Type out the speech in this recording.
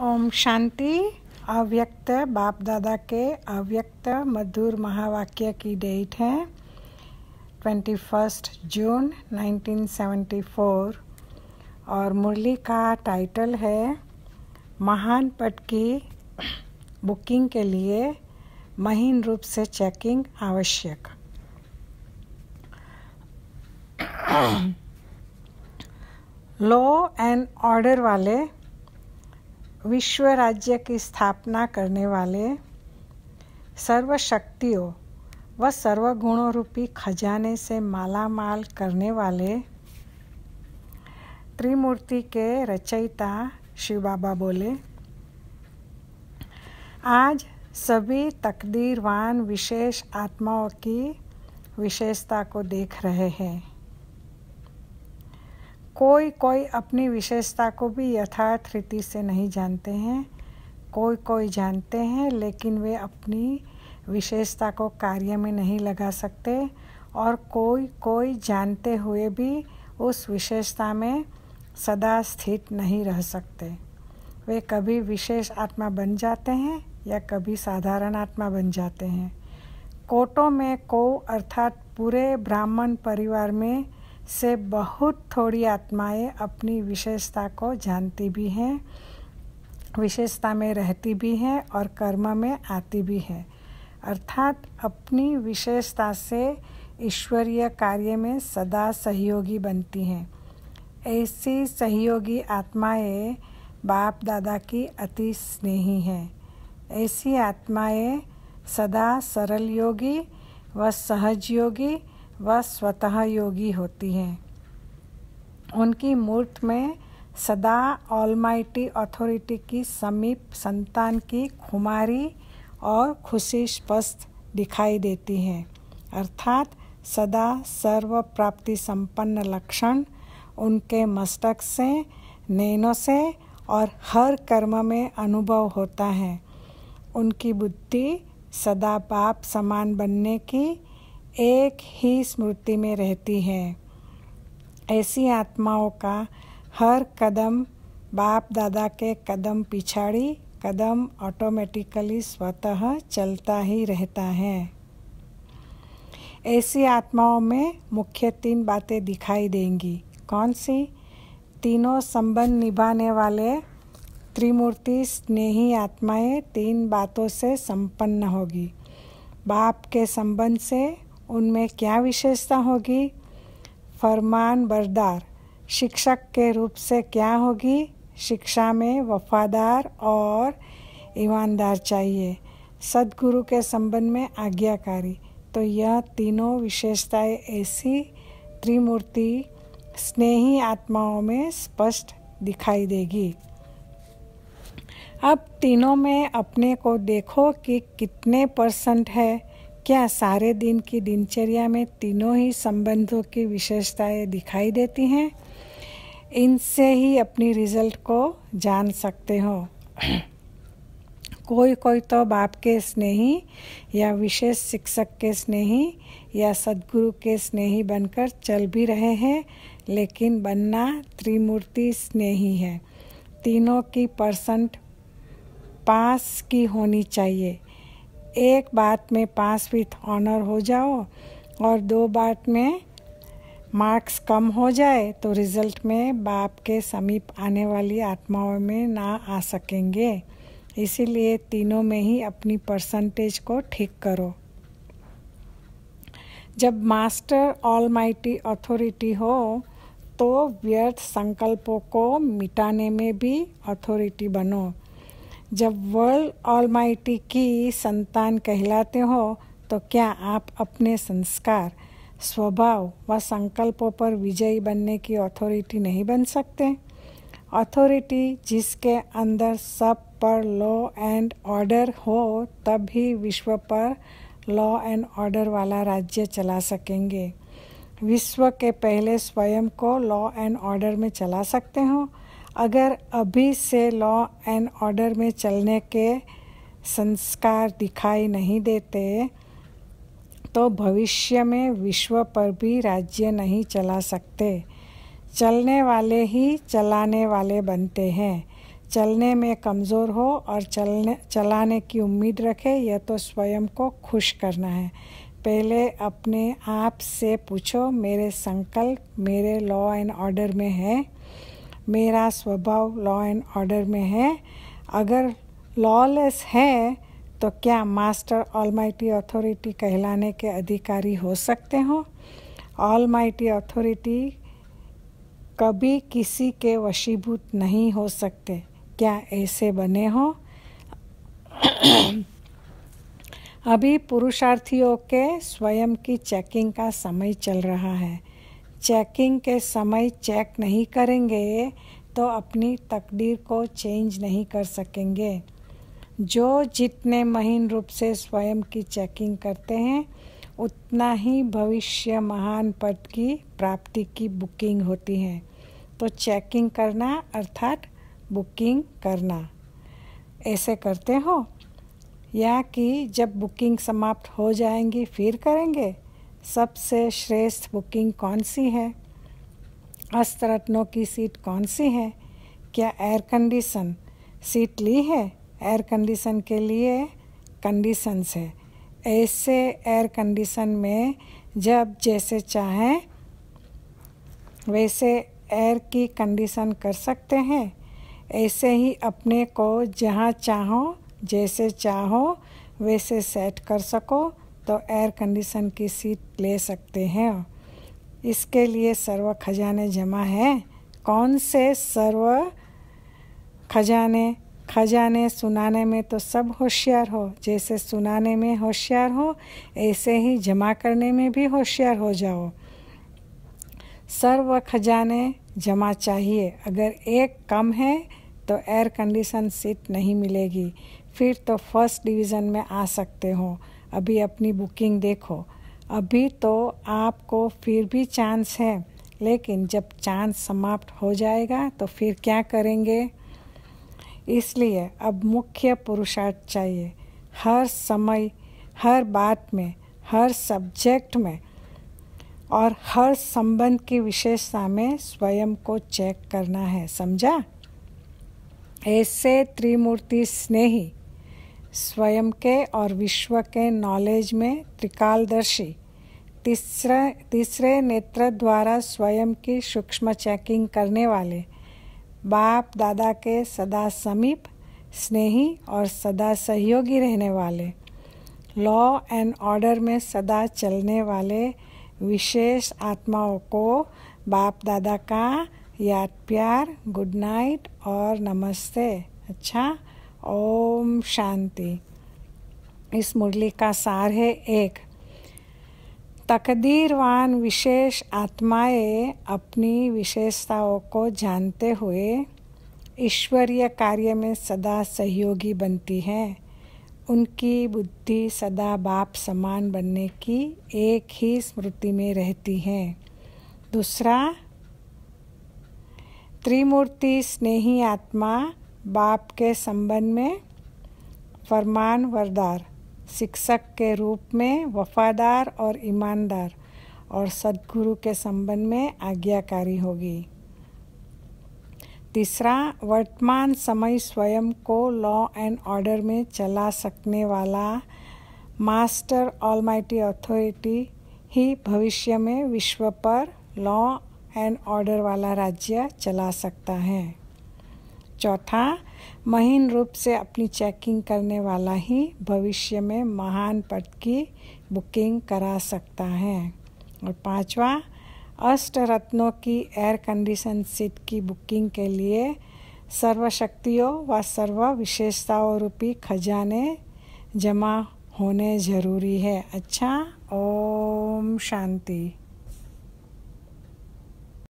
ओम शांति अव्यक्त बाप दादा के अव्यक्त मधुर महावाक्य की डेट है 21 जून 1974 और मुरली का टाइटल है महान पट की बुकिंग के लिए महीन रूप से चेकिंग आवश्यक लॉ एंड ऑर्डर वाले विश्व राज्य की स्थापना करने वाले सर्वशक्तियों व सर्वगुणों रूपी खजाने से माला माल करने वाले त्रिमूर्ति के रचयिता शिव बाबा बोले आज सभी तकदीरवान विशेष आत्माओं की विशेषता को देख रहे हैं कोई कोई अपनी विशेषता को भी यथार्थ रीति से नहीं जानते हैं कोई कोई जानते हैं लेकिन वे अपनी विशेषता को कार्य में नहीं लगा सकते और कोई कोई जानते हुए भी उस विशेषता में सदा स्थित नहीं रह सकते वे कभी विशेष आत्मा बन जाते हैं या कभी साधारण आत्मा बन जाते हैं कोटों में को अर्थात पूरे ब्राह्मण परिवार में से बहुत थोड़ी आत्माएं अपनी विशेषता को जानती भी हैं विशेषता में रहती भी हैं और कर्म में आती भी हैं अर्थात अपनी विशेषता से ईश्वरीय कार्य में सदा सहयोगी बनती हैं ऐसी सहयोगी आत्माएं बाप दादा की अति स्नेही हैं ऐसी आत्माएं सदा सरल योगी व सहज योगी व स्वतः योगी होती हैं उनकी मूर्त में सदा ऑलमाइटी अथॉरिटी की समीप संतान की खुमारी और खुशी स्पष्ट दिखाई देती है अर्थात सदा सर्व प्राप्ति संपन्न लक्षण उनके मस्तक से नैनों से और हर कर्म में अनुभव होता है उनकी बुद्धि सदा पाप समान बनने की एक ही स्मृति में रहती हैं ऐसी आत्माओं का हर कदम बाप दादा के कदम पिछाड़ी कदम ऑटोमेटिकली स्वतः चलता ही रहता है ऐसी आत्माओं में मुख्य तीन बातें दिखाई देंगी कौन सी तीनों संबंध निभाने वाले त्रिमूर्ति स्नेही आत्माएं तीन बातों से संपन्न होगी बाप के संबंध से उनमें क्या विशेषता होगी फरमान बरदार शिक्षक के रूप से क्या होगी शिक्षा में वफादार और ईमानदार चाहिए सदगुरु के संबंध में आज्ञाकारी तो यह तीनों विशेषताएं ऐसी त्रिमूर्ति स्नेही आत्माओं में स्पष्ट दिखाई देगी अब तीनों में अपने को देखो कि कितने परसेंट है क्या सारे दिन की दिनचर्या में तीनों ही संबंधों की विशेषताएं दिखाई देती हैं इनसे ही अपनी रिजल्ट को जान सकते हो कोई कोई तो बाप के स्नेही या विशेष शिक्षक के स्नेही या सदगुरु के स्नेही बनकर चल भी रहे हैं लेकिन बनना त्रिमूर्ति स्नेही है तीनों की परसेंट पास की होनी चाहिए एक बात में पास विथ ऑनर हो जाओ और दो बात में मार्क्स कम हो जाए तो रिजल्ट में बाप के समीप आने वाली आत्माओं में ना आ सकेंगे इसीलिए तीनों में ही अपनी परसेंटेज को ठीक करो जब मास्टर ऑलमाइटी अथॉरिटी हो तो व्यर्थ संकल्पों को मिटाने में भी अथॉरिटी बनो जब वर्ल्ड ऑल की संतान कहलाते हो तो क्या आप अपने संस्कार स्वभाव व संकल्पों पर विजयी बनने की अथॉरिटी नहीं बन सकते अथॉरिटी जिसके अंदर सब पर लॉ एंड ऑर्डर हो तब ही विश्व पर लॉ एंड ऑर्डर वाला राज्य चला सकेंगे विश्व के पहले स्वयं को लॉ एंड ऑर्डर में चला सकते हो अगर अभी से लॉ एंड ऑर्डर में चलने के संस्कार दिखाई नहीं देते तो भविष्य में विश्व पर भी राज्य नहीं चला सकते चलने वाले ही चलाने वाले बनते हैं चलने में कमज़ोर हो और चलने चलाने की उम्मीद रखे यह तो स्वयं को खुश करना है पहले अपने आप से पूछो मेरे संकल्प मेरे लॉ एंड ऑर्डर में है मेरा स्वभाव लॉ एंड ऑर्डर में है अगर लॉलेस है तो क्या मास्टर ऑलमाइटी अथॉरिटी कहलाने के अधिकारी हो सकते हो ऑलमाइटी अथॉरिटी कभी किसी के वशीभूत नहीं हो सकते क्या ऐसे बने हो अभी पुरुषार्थियों के स्वयं की चेकिंग का समय चल रहा है चेकिंग के समय चेक नहीं करेंगे तो अपनी तकदीर को चेंज नहीं कर सकेंगे जो जितने महीन रूप से स्वयं की चेकिंग करते हैं उतना ही भविष्य महान पद की प्राप्ति की बुकिंग होती है तो चेकिंग करना अर्थात बुकिंग करना ऐसे करते हो या कि जब बुकिंग समाप्त हो जाएंगी फिर करेंगे सबसे श्रेष्ठ बुकिंग कौन सी है अस्तरत्नों की सीट कौन सी है क्या एयर कंडीशन सीट ली है एयर कंडीशन के लिए कंडीशंस है ऐसे एयर कंडीशन में जब जैसे चाहें वैसे एयर की कंडीशन कर सकते हैं ऐसे ही अपने को जहाँ चाहो जैसे चाहो वैसे सेट कर सको तो एयर कंडीशन की सीट ले सकते हैं इसके लिए सर्व खजाने जमा हैं कौन से सर्व खजाने खजाने सुनाने में तो सब होशियार हो जैसे सुनाने में होशियार हो ऐसे ही जमा करने में भी होशियार हो जाओ सर्व खजाने जमा चाहिए अगर एक कम है तो एयर कंडीशन सीट नहीं मिलेगी फिर तो फर्स्ट डिवीज़न में आ सकते हो अभी अपनी बुकिंग देखो अभी तो आपको फिर भी चांस है लेकिन जब चांस समाप्त हो जाएगा तो फिर क्या करेंगे इसलिए अब मुख्य पुरुषार्थ चाहिए हर समय हर बात में हर सब्जेक्ट में और हर संबंध की विशेषता में स्वयं को चेक करना है समझा ऐसे त्रिमूर्ति स्नेही स्वयं के और विश्व के नॉलेज में त्रिकालदर्शी तीसरा तीसरे नेत्र द्वारा स्वयं की सूक्ष्म चेकिंग करने वाले बाप दादा के सदा समीप स्नेही और सदा सहयोगी रहने वाले लॉ एंड ऑर्डर में सदा चलने वाले विशेष आत्माओं को बाप दादा का याद प्यार गुड नाइट और नमस्ते अच्छा ओम शांति इस मुरली का सार है एक तकदीरवान विशेष आत्माएं अपनी विशेषताओं को जानते हुए ईश्वरीय कार्य में सदा सहयोगी बनती हैं उनकी बुद्धि सदा बाप समान बनने की एक ही स्मृति में रहती है दूसरा त्रिमूर्ति स्नेही आत्मा बाप के संबंध में फरमान वरदार शिक्षक के रूप में वफादार और ईमानदार और सदगुरु के संबंध में आज्ञाकारी होगी तीसरा वर्तमान समय स्वयं को लॉ एंड ऑर्डर में चला सकने वाला मास्टर ऑलमाइटी अथॉरिटी ही भविष्य में विश्व पर लॉ एंड ऑर्डर वाला राज्य चला सकता है चौथा महीन रूप से अपनी चेकिंग करने वाला ही भविष्य में महान पद की बुकिंग करा सकता है और पांचवा अष्ट रत्नों की एयर कंडीशन सीट की बुकिंग के लिए सर्वशक्तियों व सर्व विशेषताओं रूपी खजाने जमा होने ज़रूरी है अच्छा ओम शांति